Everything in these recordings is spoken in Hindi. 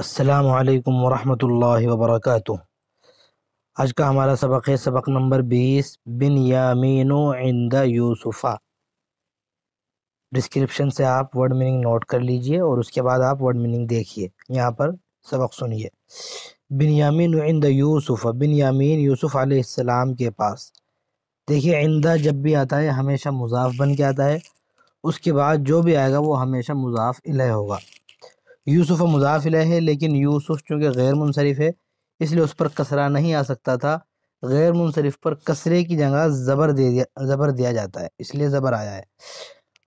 असलकम वरहमल वबरक आज का हमारा सबक है सबक नंबर बीस बिन यामीन इंदा यूसुफ़ा डिस्क्रिप्शन से आप वर्ड मीनिंग नोट कर लीजिए और उसके बाद आप वर्ड मीनिंग देखिए यहाँ पर सबक सुनिए बिन यामीन इंदा यूसुफ़ बिन यामीन यूसुफ़ आसमाम के पास देखिए इंदा जब भी आता है हमेशा मुजाफ बन के आता है उसके बाद जो भी आएगा वो हमेशा मुजाफ इलह होगा यूसुफ मुदाफिल है लेकिन यूसुफ चूँकि गैर मुनसरफ है इसलिए उस पर कसरा नहीं आ सकता था गैर मुनसरफ पर कसरे की जगह ज़बर दे दिया ज़बर दिया जाता है इसलिए ज़बर आया है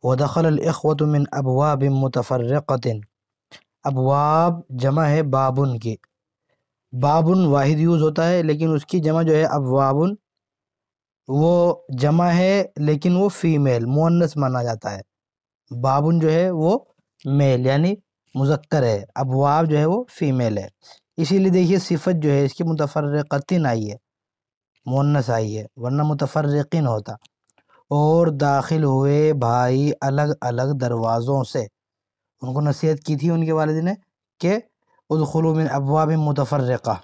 वह दखलखवत मिन अबवाब मुतफ़रक़िन अबवाब जमा है बाबुन की बाबुन वाहिद यूज़ होता है लेकिन उसकी जमा जो है अबवाबुन वो जमा है लेकिन वो फ़ीमेल मुनस माना जाता है बाबुन जो है वो मेल यानी मुजक्कर है अबवाब जो है वो फ़ीमेल है इसीलिए देखिए सिफत जो है इसकी मुतफ़रक़िन आई है मुन्नस आई है वरना मुतफ़रक़िन होता और दाखिल हुए भाई अलग अलग दरवाज़ों से उनको नसीहत की थी उनके वालद ने कि उदलूम अबवाब मुतफ़रक़ा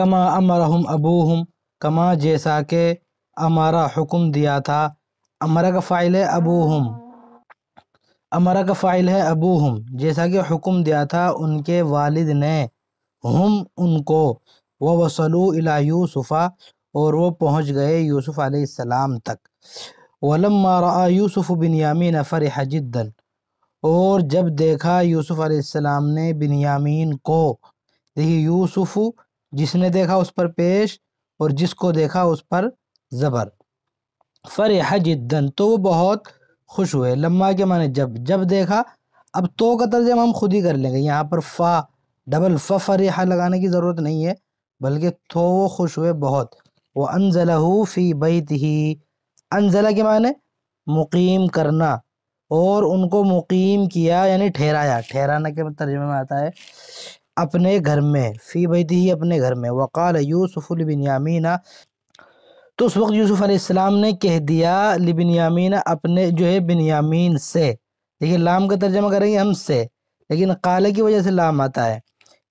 कमा अमर हम अबू हम कमा जैसा के अमारा हुक्म दिया था अमरा का फ़ाइल है हम अमरा का फ़ाइल है अबू हम जैसा कि हुक्म दिया था उनके वालिद ने हम उनको वह वसलू अलायूसफ़ा यूसुफ़ा और वो पहुंच गए यूसुफ़ आसमाम तक वलम्मा यूसुफ़ बिन यामीन फ़र हजिदन और जब देखा यूसुफ़ आसमाम ने बिन यामीन को देखिए यूसुफ़ जिसने देखा उस पर पेश और जिसको देखा उस पर ज़बर फ़र हजिदन तो वो बहुत खुश हुए लम्हा के माने जब जब देखा अब तो का तर्जम हम खुद ही कर लेंगे यहाँ पर फ़ा डबल फ़रिहा लगाने की ज़रूरत नहीं है बल्कि तो वो खुश हुए बहुत वो अनजलहू फ़ी बैत ही अनजला के माने मुकीम करना और उनको मुकीम किया यानी ठहराया ठहराना के तर्जमे में आता है अपने घर में फ़ी बैत ही अपने घर में वक़ाल यूसुफ़ुल बिन यामीना तो उस वक्त यूसुफ़ अलैहिस्सलाम ने कह दिया लिबिनयामीन अपने जो है बिनयामीन से देखिए लाम का तर्जमा करेंगे हम से लेकिन काले की वजह से लाम आता है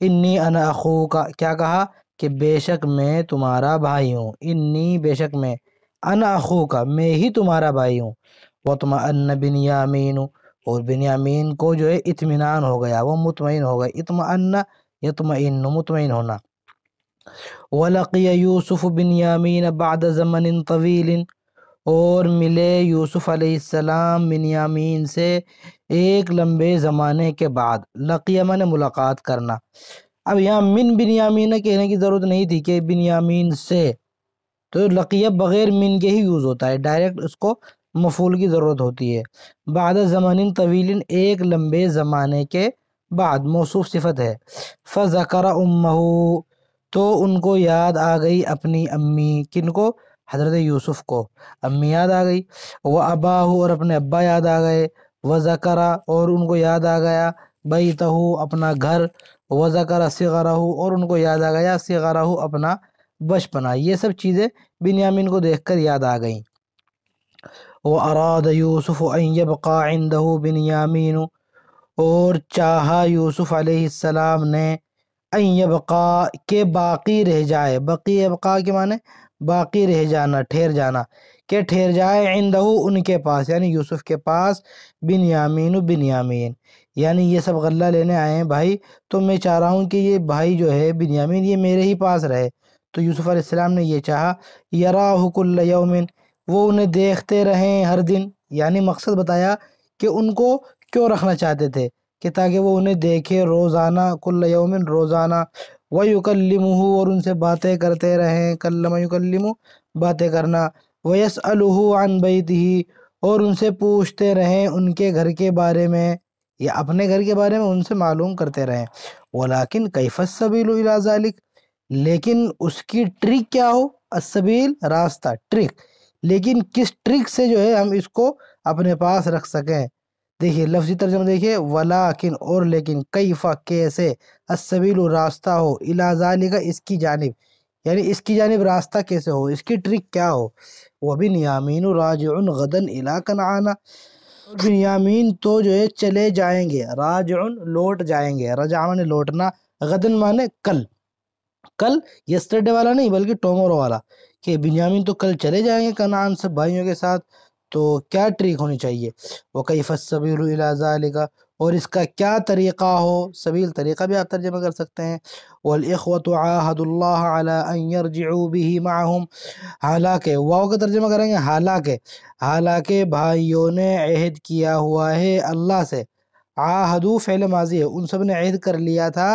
इन्नी अनखू का क्या कहा कि बेशक मैं तुम्हारा भाई हूँ इन्नी बेशक मैं अनखू का मैं ही तुम्हारा भाई हूँ वह तुम अन्न बिनयामीन और बिनयामीन को जो है इतमान हो गया वो मुतमिन हो गया इतमान इन मुतमिन होना वलक़िय यूसुफ़ बिन यामीन बाद ज़मन तवील और मिले यूसुफ़ अलैहिस्सलाम बिन यामीन से एक लंबे ज़माने के बाद लक़िया मैंने मुलाकात करना अब यहाँ मिन बिन यामीन कहने की ज़रूरत नहीं थी कि बिन यामीन से तो लक़िया बग़ैर मिन के ही यूज़ होता है डायरेक्ट उसको मफूल की ज़रूरत होती है बाद ज़मान तवील एक लंबे ज़माने के बाद मौसू सिफत है फ़ ज़कर उम्मू तो उनको याद आ गई अपनी अम्मी किन को हजरत यूसुफ़ को अम्मी याद आ गई वह अबाह और अपने अब्बा याद आ गए व जकरा और उनको याद आ गया बई तहू अपना घर व जकरा सिगराहू और उनको याद आ गया सिगराहू अपना बचपना ये सब चीज़ें बिनियामिन को देख कर याद आ गई व अराद यूसुफ़ अयब काइंदहू बिनियामिन और चाहा यूसुफ़ ने अबका के बाकी रह जाए बकी अबका के माने बाकी रह जाना ठहर जाना के ठहर जाए इंदहू उनके पास यानी यूसुफ के पास बिन यामीन बिन यामीन यानी ये सब गल्ला लेने आए हैं भाई तो मैं चाह रहा हूँ कि ये भाई जो है बिन यामीन ये मेरे ही पास रहे तो यूसुफ अलैहिस्सलाम ने ये चाहा यरा हुकुल्ल यौमिन वो उन्हें देखते रहें हर दिन यानी मकसद बताया कि उनको क्यों रखना चाहते थे कि ताकि वो उन्हें देखे रोज़ाना कुल यौमिन रोज़ाना वयुकलम और उनसे बातें करते रहें कल्लम बातें करना वयस अन बैत ही और उनसे पूछते रहें उनके घर के बारे में या अपने घर के बारे में उनसे मालूम करते रहें वलाकिन कैफत सबील इलाजालिक लेकिन उसकी ट्रिक क्या हो असबील रास्ता ट्रिक लेकिन किस ट्रिक से जो है हम इसको अपने पास रख सकें देखिए लफ्जी तर्जमा देखिए वलाकिन और लेकिन कई फ़ा कैसे असबील रास्ता हो इलाजाली का इसकी जानब यानी इसकी जानब रास्ता कैसे हो इसकी ट्रिक क्या हो वह भी नियामीन राज गदन इलाकन आना बिन यामीन तो जो है चले जाएंगे राज लौट जाएंगे रजा माने लौटना गदन माने कल कल यस्टरडे वाला नहीं बल्कि टोमोरो वाला कि बिन यामीन तो कल चले जाएंगे कनान सब भाइयों के साथ तो क्या ट्रिक होनी चाहिए वकीफ़ सबीलाजा और इसका क्या तरीक़ा हो सबील तरीक़ा भी आप तर्जमा कर सकते हैं वलखवतुल्लाजी माहूम हालांकि वाओ का तर्जमा करेंगे हालांकि हालांकि भाइयों ने अहद किया हुआ है अल्लाह से आहदू फ़ैल माजी है उन सब ने अहद कर लिया था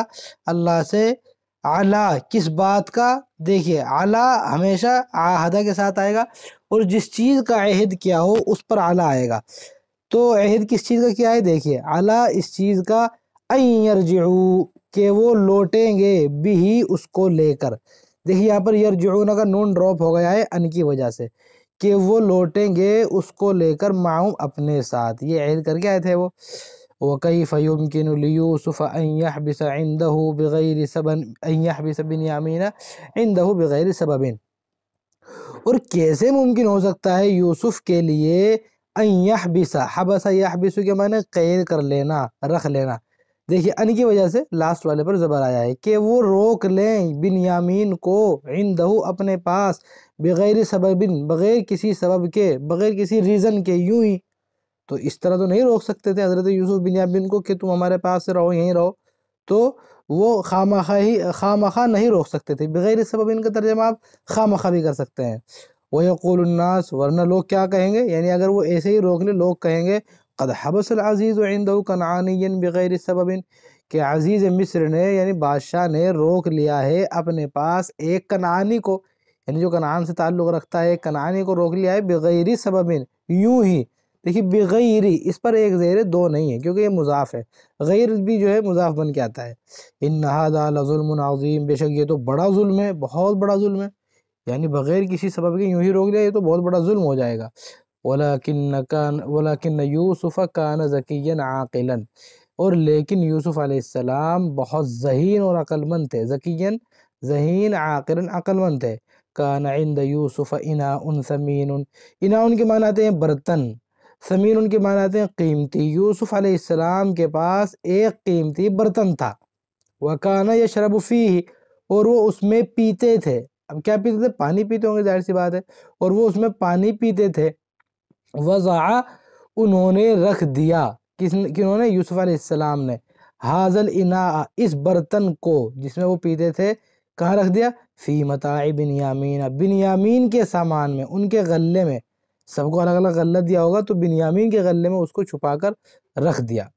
अल्लाह से आला किस बात का देखिए आला हमेशा आहदा के साथ आएगा और जिस चीज़ का अहद किया हो उस पर आला आएगा तो अहद किस चीज़ का क्या है देखिए आला इस चीज़ का अयरजू के वो लौटेंगे भी ही उसको लेकर देखिए यहाँ पर यरजून का नून ड्रॉप हो गया है अन की वजह से कि वो लौटेंगे उसको लेकर माऊँ अपने साथ ये अहद करके आए थे वो وكيف يمكن ليوسف أن يحبس عنده بغير سبب أن يحبس بن يامين عنده بغير سبب और कैसे मुमकिन हो सकता है यूसुफ़ के लिए अन यहबिसा हबसा यहबिसु के माने कैद कर लेना रख लेना देखिए अन की वजह से लास्ट वाले पर ज़बर आया है कि वो रोक लें बिन यामीन को इन दहू अपने पास बग़ैर सबबिन बग़ैर किसी सबब के बग़ैर किसी रीज़न के यूं ही तो इस तरह तो नहीं रोक सकते थे हज़रत यूसुफ बिन याबिन को कि तुम हमारे पास रहो यहीं रहो तो वो खाम ही खाम नहीं रोक सकते थे बग़ैर सब इनका तर्जमा आप खाम भी कर सकते हैं वयकुलनास वरना लोग क्या कहेंगे यानी अगर वो ऐसे ही रोक ले लोग कहेंगे कद हबस अज़ीज़ इंद कनानियन बग़ैर सबबिन कि अज़ीज़ मिस्र ने यानी बादशाह ने रोक लिया है अपने पास एक कनानी को यानी जो कनान से ताल्लुक़ रखता है कनानी को रोक लिया है बग़ैर सबबिन यूँ ही देखिए बेगैरी इस पर एक ज़ेर दो नहीं है क्योंकि ये मुजाफ है गैर भी जो है मुजाफ बन के आता है इन नहादाज़ुल्मनाजीम बेशक ये तो बड़ा जुल्म है बहुत बड़ा जुल्म है यानी बग़ैर किसी सबब के यूँ ही रोक लिया ये तो बहुत बड़ा जुल्म हो जाएगा वलाकिन कान वलाकिन यूसुफ़ कान जकिया आकिला और लेकिन यूसुफ़ आसमाम बहुत जहीन और अक्लमंद थे ज़कीन जहीन आकिला अक्लमंद थे कान इंद यूसुफ़ इना उन समीन इना उनके मान आते हैं बर्तन समीर उनके मान आते हैं कीमती यूसुफ अलैहिस्सलाम के पास एक कीमती बर्तन था वकाना या शरबफ़ी और वो उसमें पीते थे अब क्या पीते थे पानी पीते होंगे जाहिर सी बात है और वो उसमें पानी पीते थे वज़ा उन्होंने रख दिया किस उन्होंने यूसुफ अलैहिस्सलाम ने हाजल इना इस बर्तन को जिसमें वो पीते थे कहाँ रख दिया फ़ी मताई बिन यामीन बिन यामीन के सामान में उनके गले में सबको अलग अलग गल्ला दिया होगा तो बिनियामीन के गले में उसको छुपा कर रख दिया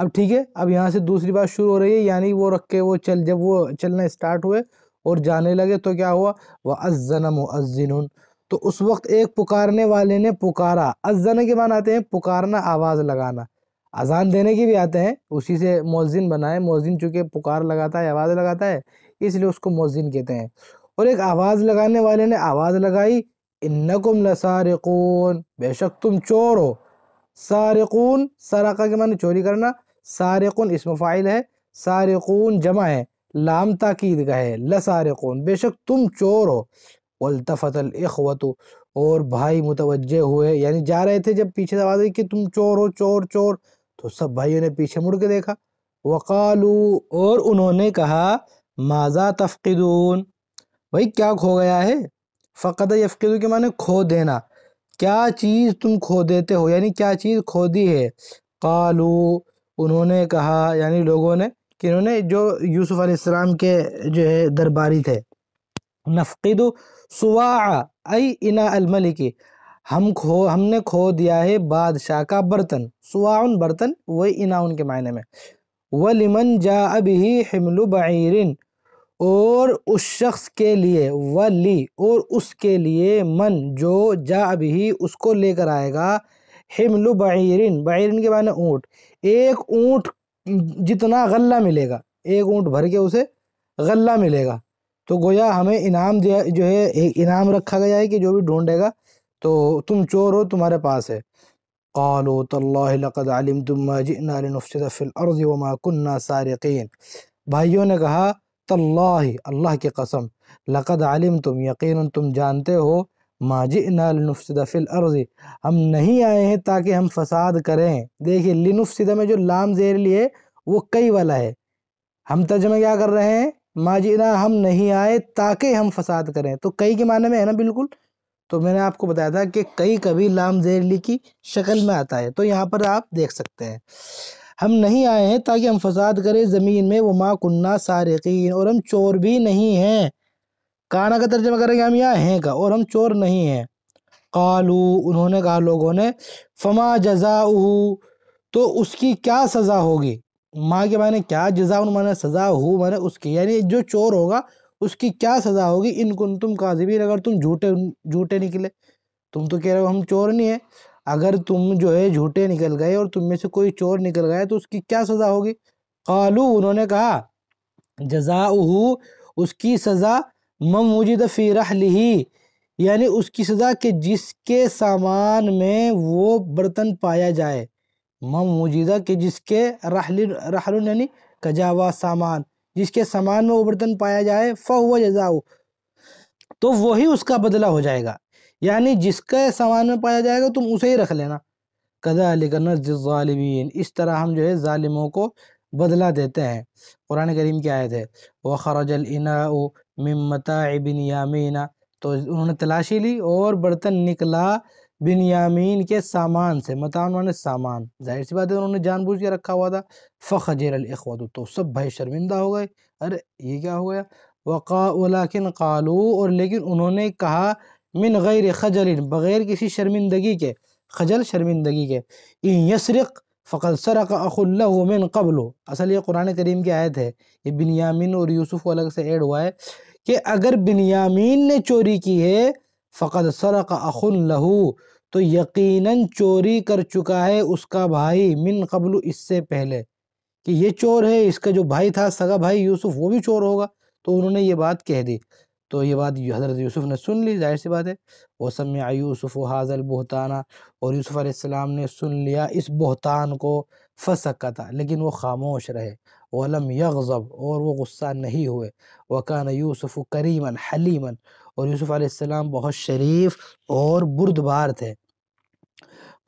अब ठीक है अब यहाँ से दूसरी बात शुरू हो रही है यानी वो रख के वो चल जब वो चलना स्टार्ट हुए और जाने लगे तो क्या हुआ वह अजन तो उस वक्त एक पुकारने वाले ने पुकारा अजन के मान आते हैं पुकारना आवाज़ लगाना अजान देने के भी आते हैं उसी से मोजिन बनाए मोजिन चूँकि पुकार लगाता है आवाज़ लगाता है इसलिए उसको मोजिन कहते हैं और एक आवाज़ लगाने वाले ने आवाज़ लगाई इन्नकुम लसारिकून बेशक तुम चोर हो सारकून सराका के माने चोरी करना सारिकून इसम फ़ाइल है सारिकून जमा है लाम ताकीद का है लसारिकून बेशक तुम चोर हो वलतफ़ल इखवत और भाई मुतवजह हुए यानी जा रहे थे जब पीछे से आवाज़ आई कि तुम चोर हो चोर चोर तो सब भाइयों ने पीछे मुड़ के देखा वकालू और उन्होंने कहा माजा तफ़ीदून भाई क्या खो गया है फ़कद यफ़ के माने खो देना क्या चीज़ तुम खो देते हो यानी क्या चीज़ खो दी है कालू उन्होंने कहा यानी लोगों ने कि उन्होंने जो यूसुफ़ अलैहिस्सलाम के जो है दरबारी थे नफ़द सुई अई अलमलिकी हम खो हमने खो दिया है बादशाह का बर्तन सुआन बर्तन वही इना उनके मायने में वलिमन जा ही हिमलु बरन और उस शख्स के लिए वली और उसके लिए मन जो जा अभी उसको लेकर आएगा हिमलु बहरीन बहरीन के में ऊँट एक ऊँट जितना गल्ला मिलेगा एक ऊँट भर के उसे गल्ला मिलेगा तो गोया हमें इनाम दिया जो है इनाम रखा गया है कि जो भी ढूंढेगा तो तुम चोर हो तुम्हारे पास है कालो तल्लाकद आलिम तुम जिनाफ़िल वमा कन्ना सारकिन भाइयों ने कहा तल्लाह अल्लाह की कसम लक़द आलिम तुम यकीन तुम जानते हो माजी नालनफ़िल अर्ज़ हम नहीं आए हैं ताकि हम फसाद करें देखिए लिनफ़िदा में जो लाम जेर लिए वो कई वाला है हम तर्जमा क्या कर रहे हैं माजी ना हम नहीं आए ताकि हम फसाद करें तो कई के माने में है ना बिल्कुल तो मैंने आपको बताया था कि कई कभी लाम ली की शक्ल में आता है तो यहाँ पर आप देख सकते हैं हम नहीं आए हैं ताकि हम फसाद करें ज़मीन में वो माँ कुन्ना सारकिन और हम चोर भी नहीं हैं काना का तर्जमा करेंगे हम यहाँ हैं का और हम चोर नहीं हैं कालू उन्होंने कहा लोगों ने फमा जजा तो उसकी क्या सज़ा होगी माँ के माने क्या जजा माने सज़ा हो माने उसकी यानी जो चोर होगा उसकी क्या सज़ा होगी इनकुन तुम काजिबीन अगर तुम झूठे झूठे निकले तुम तो कह रहे हो हम चोर नहीं है अगर तुम जो है झूठे निकल गए और तुम में से कोई चोर निकल गया तो उसकी क्या सज़ा होगी कालू उन्होंने कहा जजा उसकी सज़ा ममूजिद फ़िरह लिही यानी उसकी सज़ा के जिसके सामान में वो बर्तन पाया जाए ममूजिदा के जिसके रहल यानी कजावा सामान जिसके सामान में वो बर्तन पाया जाए फ़ हुआ जजाऊ तो वही उसका बदला हो जाएगा यानी जिसका सामान में पाया जाएगा तुम उसे ही रख लेना कदा अली करनाबिन इस तरह हम जो है ालिमों को बदला देते हैं कुरान करीम की आयत है व खरजल इना ममता बिन यामीना तो उन्होंने तलाशी ली और बर्तन निकला बिन यामीन के सामान से मता उन्होंने सामान जाहिर सी बात है उन्होंने जानबूझ के रखा हुआ था फ़खजर अखवाद तो सब भाई शर्मिंदा हो गए अरे ये क्या हो गया वक़ा वलाकिन कालू और लेकिन उन्होंने कहा मिन गैर खजल बग़ैर किसी शर्मिंदगी के खजल शर्मिंदगी के इन यसरक फ़कत सरक मिन कबल असल ये कुरान करीम की आयत है ये बिनयामिन और यूसुफ़ अलग से ऐड हुआ है कि अगर बिनयामीन ने चोरी की है फ़कत सरक अखुल्लहू तो यकीनन चोरी कर चुका है उसका भाई मिन कबल इससे पहले कि ये चोर है इसका जो भाई था सगा भाई यूसुफ़ वो भी चोर होगा तो उन्होंने ये बात कह दी तो ये बात हज़रत यूसुफ़ ने सुन ली जाहिर सी बात है वसम यूसुफ़ हाजल बहताना और यूसुफ़ आसमाम ने सुन लिया इस बहतान को फंसका था लेकिन वो खामोश रहे वलम यगज़ब और वो गुस्सा नहीं हुए वकान यूसुफ़ करीमन हलीमन और यूसुफ़ आसमाम बहुत शरीफ और बुरदबार थे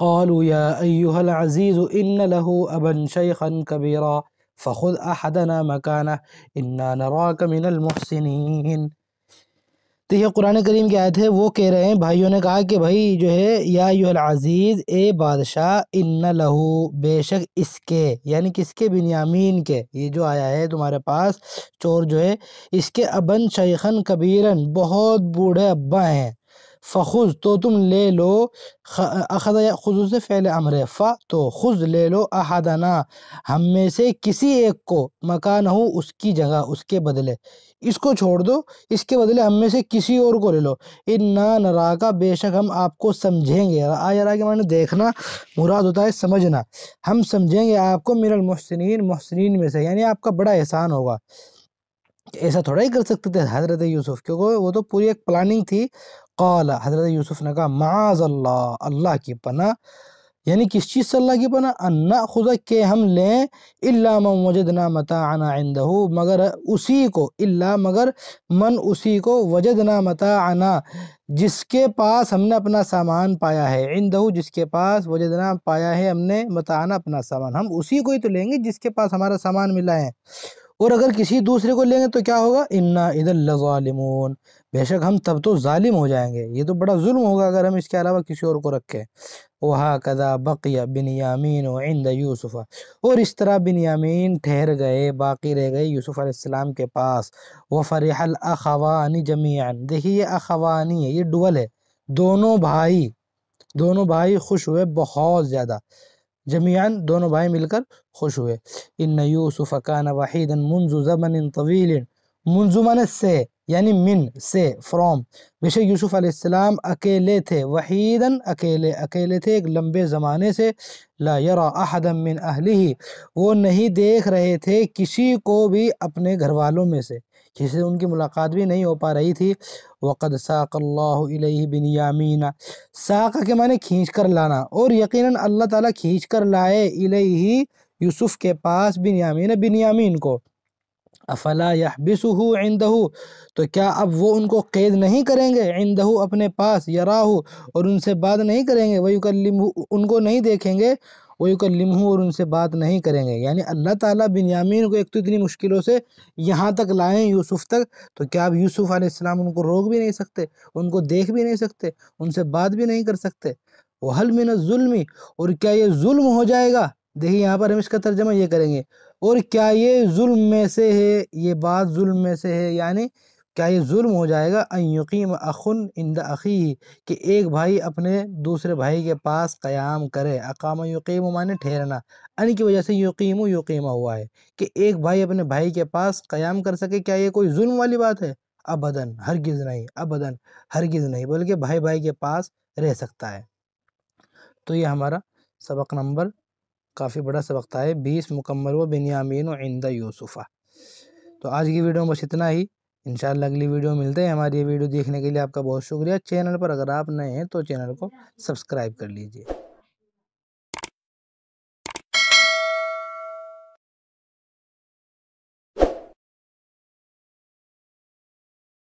قالوا يا أيها العزيز إن له أبا شيخا كبيرا فخذ أحدنا مكانه إنا نراك من المحسنين तो ये कुरान करीम की आयत है वो कह रहे हैं भाइयों ने कहा कि भाई जो है या अज़ीज़ ए बादशाह इन लहू बेशक इसके यानी किसके बिनियामीन के ये जो आया है तुम्हारे पास चोर जो है इसके अबन शेखन कबीरन बहुत बूढ़े अब्बा हैं फ़ुज तो तुम ले लो अखद से फ़ैल अमर फ़ा तो खुज ले लो अहादना हम में से किसी एक को मकान हो उसकी जगह उसके बदले इसको छोड़ दो इसके बदले हम में से किसी और को ले लो इन ना नरा का बेशक हम आपको समझेंगे आज के माने देखना मुराद होता है समझना हम समझेंगे आपको मिरल मोहसिन मोहसिन में से यानी आपका बड़ा एहसान होगा ऐसा थोड़ा ही कर सकते थे हज़रत यूसुफ़ क्योंकि वो तो पूरी एक प्लानिंग थी कौल हज़रत यूसुफ़ ने कहा माज अल्लाह अल्लाह की पना यानी किस चीज़ से अल्लाह की पना अन्ना खुदा के हम लें इल्ला मन वजदना मता आना आइंदहू मगर उसी को इल्ला मगर मन उसी को वजदना मता आना जिसके पास हमने अपना सामान पाया है इंदहू जिसके पास वजदना पाया है हमने मताना अपना सामान हम उसी को ही तो लेंगे जिसके पास हमारा सामान मिला है और अगर किसी दूसरे को लेंगे तो क्या होगा इन्ना इधर बेशक हम तब तो ालिम हो जाएंगे ये तो बड़ा जुल्म होगा अगर हम इसके अलावा किसी और को रखें ओहा कदा बकिया बिन यामीन इंद यूसुफ़ा और इस तरह बिन यामीन ठहर गए बाकी रह गए यूसुफ़ अलैहिस्सलाम के पास व फ़रहल अखवानी जमीन देखिए ये अखवानी है ये डुअल है दोनों भाई दोनों भाई खुश हुए बहुत ज़्यादा जमीन दोनों भाई मिलकर खुश हुए इन यूसुफ कान वाहिदन मुंजु जमन तवील मुंजुमन से यानी मिन से फ्रॉम बेश यूसुफ अलैहिस्सलाम अकेले थे वहीदन अकेले अकेले थे एक लंबे ज़माने से ला यरा मिन अहली वो नहीं देख रहे थे किसी को भी अपने घर वालों में से जिससे उनकी मुलाकात भी नहीं हो पा रही थी वक़द साक़ल्लाही बिन यामीना साक़ के माने खींच कर लाना और यकीन अल्लाह ताला खींच कर लाए इलेही यूसुफ़ के पास बिन यामीन बिन यामीन को अफला यहबिसहू इंदहू तो क्या अब वो उनको कैद नहीं करेंगे इंदहू अपने पास यराहू और उनसे बात नहीं करेंगे वही उनको नहीं देखेंगे वो युकलम और उनसे बात नहीं करेंगे यानी अल्लाह ताला बिनयामीन को एक तो इतनी मुश्किलों से यहाँ तक लाएँ यूसुफ तक तो क्या अब यूसुफ आसमाम उनको रोक भी नहीं सकते उनको देख भी नहीं सकते उनसे बात भी नहीं कर सकते हल मिन जुल्मी और क्या ये जुल्म हो जाएगा देखिए यहाँ पर हम इसका तर्जमा ये करेंगे और क्या ये जुल्म में से है ये बात जुल्म में से है यानी क्या ये जुल्म हो जाएगा अयुकीम अखुन इंद अखी कि एक भाई अपने दूसरे भाई के पास क़याम करे अकाम यकीम माने ठहरना अन की वजह से यकीम यकीमा हुआ है कि एक भाई अपने भाई के पास क़याम कर सके क्या ये कोई जुल्म वाली बात है अबदन हरगिज़ नहीं अबदन हरगिज़ नहीं बल्कि भाई भाई के पास रह सकता है तो ये हमारा सबक नंबर काफ़ी बड़ा सबक था है बीस मुकम्मल व बिनियामीन इंदा यूसुफ़ा तो आज की वीडियो में बस इतना ही इंशाल्लाह अगली वीडियो मिलते हैं हमारी ये वीडियो देखने के लिए आपका बहुत शुक्रिया चैनल पर अगर आप नए हैं तो चैनल को सब्सक्राइब कर लीजिए